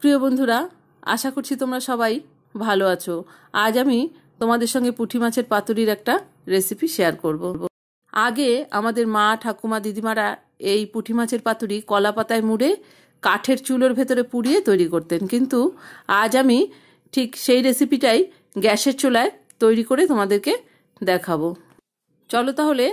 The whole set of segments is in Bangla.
প্রিয় বন্ধুরা আশা করছি তোমরা সবাই ভালো আছো আজ আমি তোমাদের সঙ্গে পুঁটি মাছের পাতুরির একটা রেসিপি শেয়ার করব আগে আমাদের মা ঠাকুমা দিদিমারা এই পুঁটি মাছের পাতুরি কলা পাতায় মুড়ে কাঠের চুলোর ভেতরে পুড়িয়ে তৈরি করতেন কিন্তু আজ আমি ঠিক সেই রেসিপিটাই গ্যাসের চুলায় তৈরি করে তোমাদেরকে দেখাবো চলো তাহলে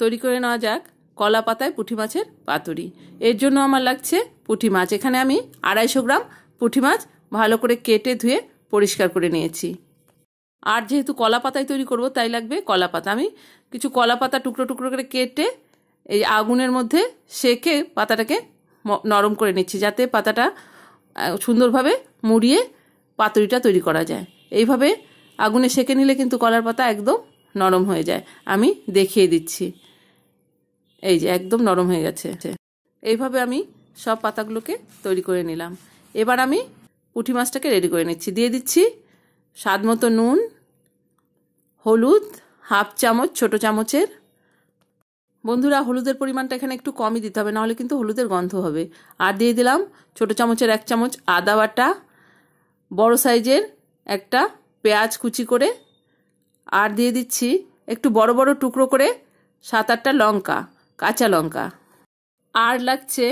তৈরি করে নেওয়া যাক কলা পাতায় পুঁটি মাছের পাতুরি এর জন্য আমার লাগছে পুঁটি মাছ এখানে আমি আড়াইশো গ্রাম পুঁটি মাছ ভালো করে কেটে ধুয়ে পরিষ্কার করে নিয়েছি আর যেহেতু কলা পাতায় তৈরি করব তাই লাগবে কলা পাতা আমি কিছু কলা পাতা টুকরো টুকরো করে কেটে এই আগুনের মধ্যে সেকে পাতাটাকে নরম করে নিচ্ছি যাতে পাতাটা সুন্দরভাবে মুড়িয়ে পাতুরিটা তৈরি করা যায় এইভাবে আগুনে সেকে নিলে কিন্তু কলার পাতা একদম নরম হয়ে যায় আমি দেখিয়ে দিচ্ছি এই যে একদম নরম হয়ে গেছে এইভাবে আমি সব পাতাগুলোকে তৈরি করে নিলাম এবার আমি পুঁটি মাছটাকে রেডি করে নিচ্ছি দিয়ে দিচ্ছি স্বাদ মতো নুন হলুদ হাফ চামচ ছোট চামচের বন্ধুরা হলুদের পরিমাণটা এখানে একটু কমই দিতে হবে নাহলে কিন্তু হলুদের গন্ধ হবে আর দিয়ে দিলাম ছোট চামচের এক চামচ আদা বাটা বড় সাইজের একটা পেঁয়াজ কুচি করে আর দিয়ে দিচ্ছি একটু বড় বড় টুকরো করে সাত আটটা লঙ্কা কাঁচা লঙ্কা আর লাগছে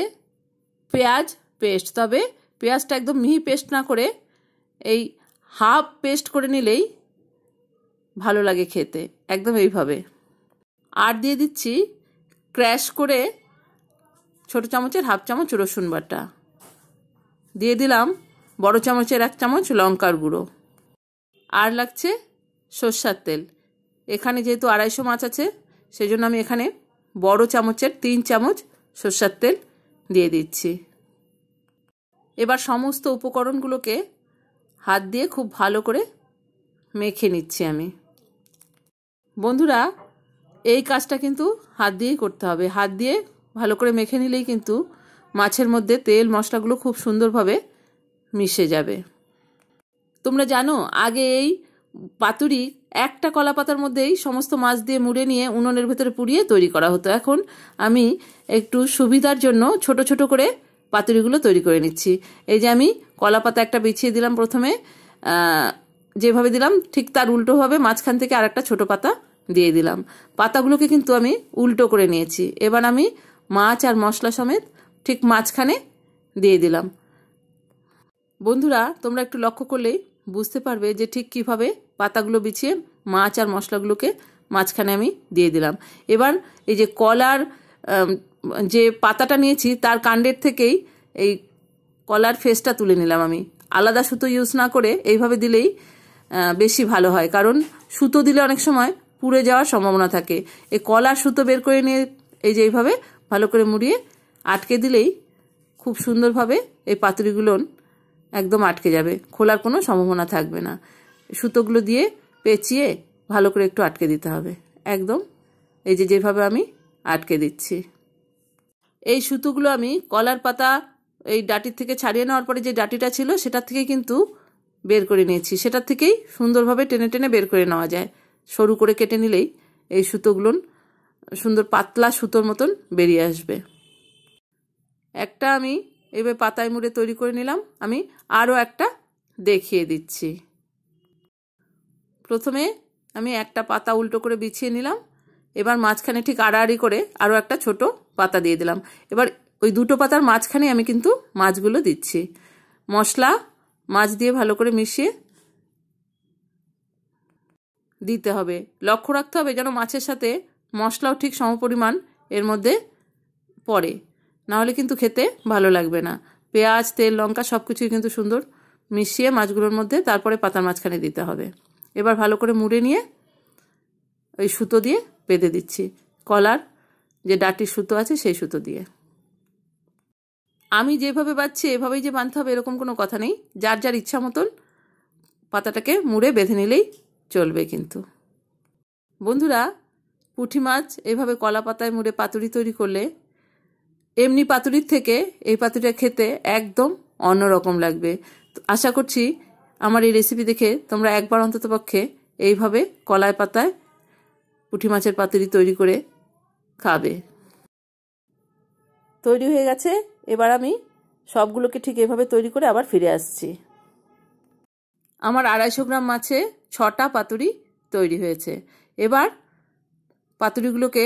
পেঁয়াজ পেস্ট তবে পেঁয়াজটা একদম মিহি পেস্ট না করে এই হাফ পেস্ট করে নিলেই ভালো লাগে খেতে একদম এইভাবে আর দিয়ে দিচ্ছি ক্র্যাশ করে ছোট চামচের হাফ চামচ রসুন বাটা দিয়ে দিলাম বড় চামচের এক চামচ লঙ্কার গুঁড়ো আর লাগছে সর্ষার তেল এখানে যেহেতু আড়াইশো মাছ আছে সেজন্য আমি এখানে বড় চামচের তিন চামচ সর্ষার তেল দিয়ে দিচ্ছি এবার সমস্ত উপকরণগুলোকে হাত দিয়ে খুব ভালো করে মেখে নিচ্ছি আমি বন্ধুরা এই কাজটা কিন্তু হাত দিয়েই করতে হবে হাত দিয়ে ভালো করে মেখে নিলেই কিন্তু মাছের মধ্যে তেল মশলাগুলো খুব সুন্দরভাবে মিশে যাবে তোমরা জানো আগে এই পাতুরি একটা কলা পাতার মধ্যেই সমস্ত মাছ দিয়ে মুড়ে নিয়ে উনুনের ভেতরে পুড়িয়ে তৈরি করা হতো এখন আমি একটু সুবিধার জন্য ছোট ছোট করে পাতুরিগুলো তৈরি করে নিচ্ছি এই যে আমি কলা পাতা একটা বিছিয়ে দিলাম প্রথমে যেভাবে দিলাম ঠিক তার উল্টোভাবে মাঝখান থেকে আর একটা ছোটো পাতা দিয়ে দিলাম পাতাগুলোকে কিন্তু আমি উল্টো করে নিয়েছি এবার আমি মাছ আর মশলা সমেত ঠিক মাঝখানে দিয়ে দিলাম বন্ধুরা তোমরা একটু লক্ষ্য করলেই বুঝতে পারবে যে ঠিক কিভাবে পাতাগুলো বিছিয়ে মাছ আর মশলাগুলোকে মাঝখানে আমি দিয়ে দিলাম এবার এই যে কলার যে পাতাটা নিয়েছি তার কাণ্ডের থেকেই এই কলার ফেসটা তুলে নিলাম আমি আলাদা সুতো ইউজ না করে এইভাবে দিলেই বেশি ভালো হয় কারণ সুতো দিলে অনেক সময় পুড়ে যাওয়ার সম্ভাবনা থাকে এই কলার সুতো বের করে নিয়ে এই যে এইভাবে ভালো করে মুড়িয়ে আটকে দিলেই খুব সুন্দরভাবে এই পাতুরিগুলো একদম আটকে যাবে খোলার কোনো সম্ভাবনা থাকবে না সুতোগুলো দিয়ে পেঁচিয়ে ভালো করে একটু আটকে দিতে হবে একদম এই যে যেভাবে আমি আটকে দিচ্ছি এই সুতোগুলো আমি কলার পাতা এই ডাটির থেকে ছাড়িয়ে নেওয়ার পরে যে ডাটিটা ছিল সেটার থেকে কিন্তু বের করে নিয়েছি সেটার থেকেই সুন্দরভাবে টেনে টেনে বের করে নেওয়া যায় সরু করে কেটে নিলেই এই সুতোগুলো সুন্দর পাতলা সুতোর মতন বেরিয়ে আসবে একটা আমি এবার পাতায় মুড়ে তৈরি করে নিলাম আমি আরও একটা দেখিয়ে দিচ্ছি প্রথমে আমি একটা পাতা উল্টো করে বিছিয়ে নিলাম এবার মাঝখানে ঠিক আড়াআড়ি করে আরও একটা ছোট পাতা দিয়ে দিলাম এবার ওই দুটো পাতার মাঝখানে আমি কিন্তু মাছগুলো দিচ্ছি মশলা মাছ দিয়ে ভালো করে মিশিয়ে দিতে হবে লক্ষ্য রাখতে হবে যেন মাছের সাথে মশলাও ঠিক সমপরিমাণ এর মধ্যে পড়ে নাহলে কিন্তু খেতে ভালো লাগবে না পেঁয়াজ তেল লঙ্কা সব কিছুই কিন্তু সুন্দর মিশিয়ে মাছগুলোর মধ্যে তারপরে পাতার মাঝখানে দিতে হবে এবার ভালো করে মুড়ে নিয়ে ওই সুতো দিয়ে বেঁধে দিচ্ছি কলার যে ডাটির সুতো আছে সেই সুতো দিয়ে আমি যেভাবে বাঁধছি এভাবেই যে বাঁধতে হবে এরকম কোনো কথা নেই যার যার ইচ্ছা মতন পাতাটাকে মুড়ে বেঁধে নিলেই চলবে কিন্তু বন্ধুরা পুঁঠি মাছ এভাবে কলা পাতায় মুড়ে পাতুরি তৈরি করলে এমনি পাতুরির থেকে এই পাতুরিটা খেতে একদম অন্যরকম লাগবে আশা করছি আমার এই রেসিপি দেখে তোমরা একবার অন্ততপক্ষে এইভাবে কলায় পাতায় পুঁটি মাছের পাতুরি তৈরি করে খাবে তৈরি হয়ে গেছে এবার আমি সবগুলোকে ঠিক এভাবে তৈরি করে আবার ফিরে আসছি আমার আড়াইশো গ্রাম মাছে ছটা পাতুরি তৈরি হয়েছে এবার পাতুরিগুলোকে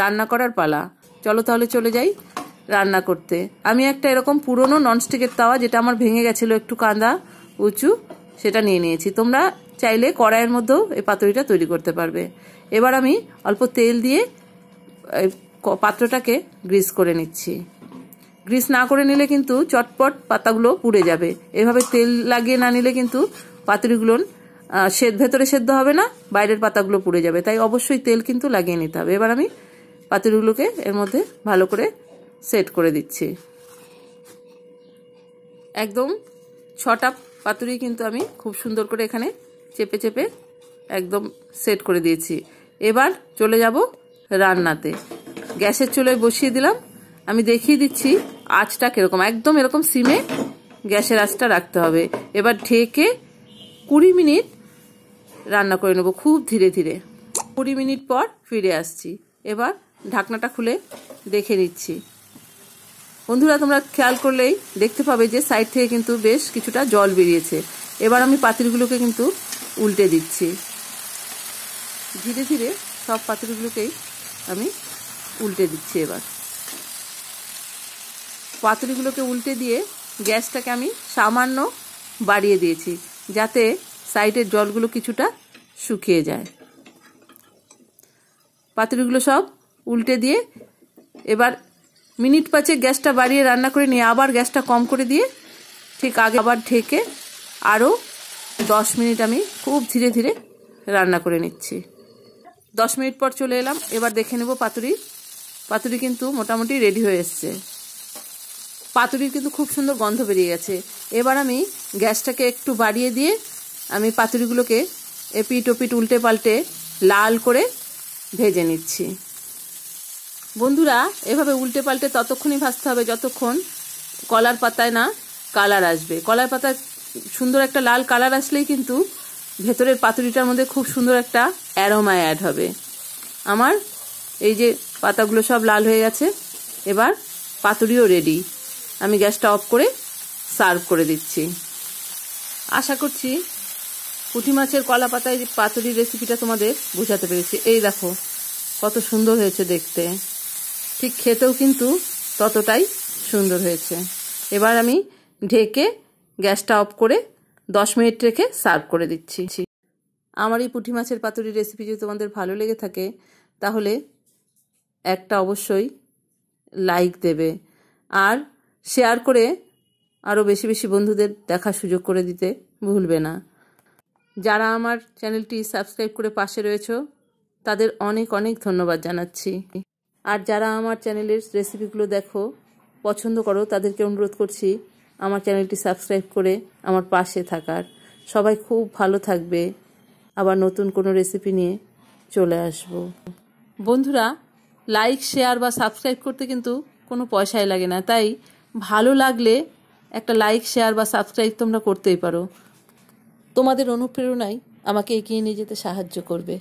রান্না করার পালা চলো তাহলে চলে যাই রান্না করতে আমি একটা এরকম পুরনো ননস্টিকের তাওয়া যেটা আমার ভেঙে গেছিলো একটু কাঁদা উঁচু সেটা নিয়ে নিয়েছি তোমরা চাইলে কড়াইয়ের মধ্যেও এই পাতুরিটা তৈরি করতে পারবে এবার আমি অল্প তেল দিয়ে পাত্রটাকে গ্রিস করে নিচ্ছি গ্রিস না করে নিলে কিন্তু চটপট পাতাগুলো পুড়ে যাবে এভাবে তেল লাগিয়ে না নিলে কিন্তু পাতুরিগুলো সেদ ভেতরে সেদ্ধ হবে না বাইরের পাতাগুলো পুড়ে যাবে তাই অবশ্যই তেল কিন্তু লাগিয়ে নিতে হবে এবার আমি পাতুরিগুলোকে এর মধ্যে ভালো করে সেট করে দিচ্ছি একদম ছটা পাতুরি কিন্তু আমি খুব সুন্দর করে এখানে চেপে চেপে একদম সেট করে দিয়েছি এবার চলে যাব রান্নাতে গ্যাসের চুলোয় বসিয়ে দিলাম আমি দেখিয়ে দিচ্ছি আঁচটা কীরকম একদম এরকম সিমে গ্যাসের আঁচটা রাখতে হবে এবার ঢেকে কুড়ি মিনিট রান্না করে নেব খুব ধীরে ধীরে কুড়ি মিনিট পর ফিরে আসছি এবার ঢাকনাটা খুলে দেখে নিচ্ছি বন্ধুরা তোমরা খেয়াল করলেই দেখতে পাবে যে সাইড থেকে কিন্তু বেশ কিছুটা জল বেরিয়েছে এবার আমি পাতিলগুলোকে কিন্তু উল্টে দিচ্ছি ধীরে ধীরে সব পাতিলগুলোকেই আমি উল্টে দিচ্ছি এবার পাতিলগুলোকে উল্টে দিয়ে গ্যাসটাকে আমি সামান্য বাড়িয়ে দিয়েছি যাতে সাইডের জলগুলো কিছুটা শুকিয়ে যায় পাতিলগুলো সব উল্টে দিয়ে এবার মিনিট পাঁচে গ্যাসটা বাড়িয়ে রান্না করে নিয়ে আবার গ্যাসটা কম করে দিয়ে ঠিক আগে আবার ঢেকে আরও দশ মিনিট আমি খুব ধীরে ধীরে রান্না করে নিচ্ছি দশ মিনিট পর চলে এলাম এবার দেখে নেব পাতুরি পাতুরি কিন্তু মোটামুটি রেডি হয়ে এসছে পাতুরির কিন্তু খুব সুন্দর গন্ধ বেরিয়ে গেছে এবার আমি গ্যাসটাকে একটু বাড়িয়ে দিয়ে আমি পাতুরিগুলোকে এপিট ওপিট উল্টে পাল্টে লাল করে ভেজে নিচ্ছি বন্ধুরা এভাবে উল্টে পাল্টে ততক্ষণই ভাজতে হবে যতক্ষণ কলার পাতায় না কালার আসবে কলার পাতায় সুন্দর একটা লাল কালার আসলেই কিন্তু ভেতরের পাতুরিটার মধ্যে খুব সুন্দর একটা অ্যারোমা অ্যাড হবে আমার এই যে পাতাগুলো সব লাল হয়ে গেছে এবার পাতুরিও রেডি আমি গ্যাসটা অফ করে সার্ভ করে দিচ্ছি আশা করছি পুঁটি মাছের কলা পাতায় যে পাতুরির রেসিপিটা তোমাদের বোঝাতে পেরেছি এই দেখো কত সুন্দর হয়েছে দেখতে ঠিক খেতেও কিন্তু ততটাই সুন্দর হয়েছে এবার আমি ঢেকে গ্যাসটা অফ করে দশ মিনিট রেখে সার্ভ করে দিচ্ছি আমার এই পুঁটি মাছের পাতুরি রেসিপি যদি তোমাদের ভালো লেগে থাকে তাহলে একটা অবশ্যই লাইক দেবে আর শেয়ার করে আরও বেশি বেশি বন্ধুদের দেখার সুযোগ করে দিতে ভুলবে না যারা আমার চ্যানেলটি সাবস্ক্রাইব করে পাশে রয়েছ তাদের অনেক অনেক ধন্যবাদ জানাচ্ছি আর যারা আমার চ্যানেলের রেসিপিগুলো দেখো পছন্দ করো তাদেরকে অনুরোধ করছি আমার চ্যানেলটি সাবস্ক্রাইব করে আমার পাশে থাকার সবাই খুব ভালো থাকবে আবার নতুন কোনো রেসিপি নিয়ে চলে আসব বন্ধুরা লাইক শেয়ার বা সাবস্ক্রাইব করতে কিন্তু কোনো পয়সাই লাগে না তাই ভালো লাগলে একটা লাইক শেয়ার বা সাবস্ক্রাইব তোমরা করতেই পারো তোমাদের অনুপ্রেরণাই আমাকে এগিয়ে নিয়ে যেতে সাহায্য করবে